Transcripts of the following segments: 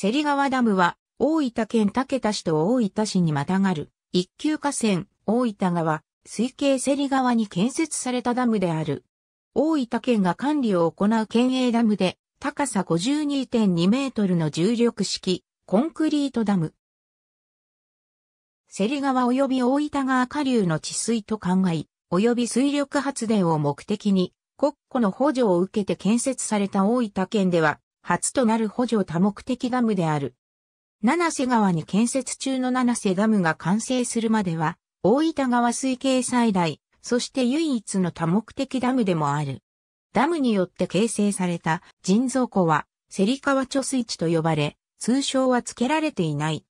セリ川ダムは、大分県竹田市と大分市にまたがる、一級河川、大分川、水系セリ川に建設されたダムである。大分県が管理を行う県営ダムで、高さ52.2メートルの重力式、コンクリートダム。セリ川及び大分川下流の治水と考え、及び水力発電を目的に、国庫の補助を受けて建設された大分県では、初となる補助多目的ダムである。七瀬川に建設中の七瀬ダムが完成するまでは、大分川水系最大、そして唯一の多目的ダムでもある。ダムによって形成された人造湖は、芹川貯水池と呼ばれ、通称は付けられていない。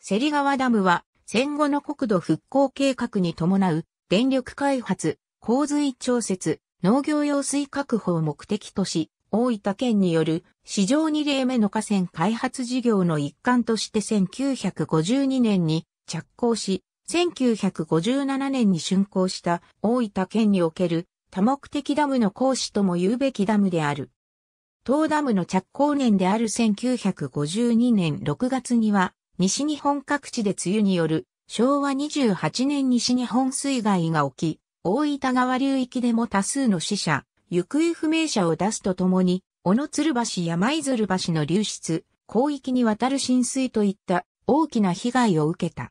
芹川ダムは、戦後の国土復興計画に伴う、電力開発、洪水調節、農業用水確保を目的とし、大分県による史上2例目の河川開発事業の一環として1952年に着工し、1957年に竣工した大分県における多目的ダムの講師とも言うべきダムである。東ダムの着工年である1952年6月には、西日本各地で梅雨による昭和28年西日本水害が起き、大分川流域でも多数の死者、行方不明者を出すとともに、小野鶴橋や舞鶴橋の流出、広域にわたる浸水といった大きな被害を受けた。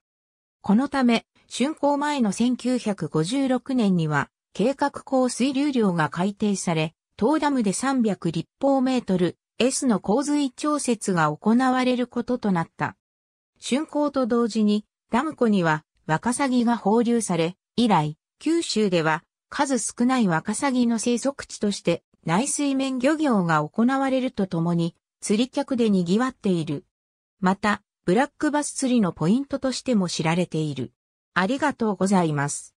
このため、竣工前の1956年には、計画降水流量が改定され、東ダムで300立方メートル S の洪水調節が行われることとなった。竣工と同時に、ダム湖にはワカサギが放流され、以来、九州では数少ないワカサギの生息地として内水面漁業が行われるとともに釣り客で賑わっている。また、ブラックバス釣りのポイントとしても知られている。ありがとうございます。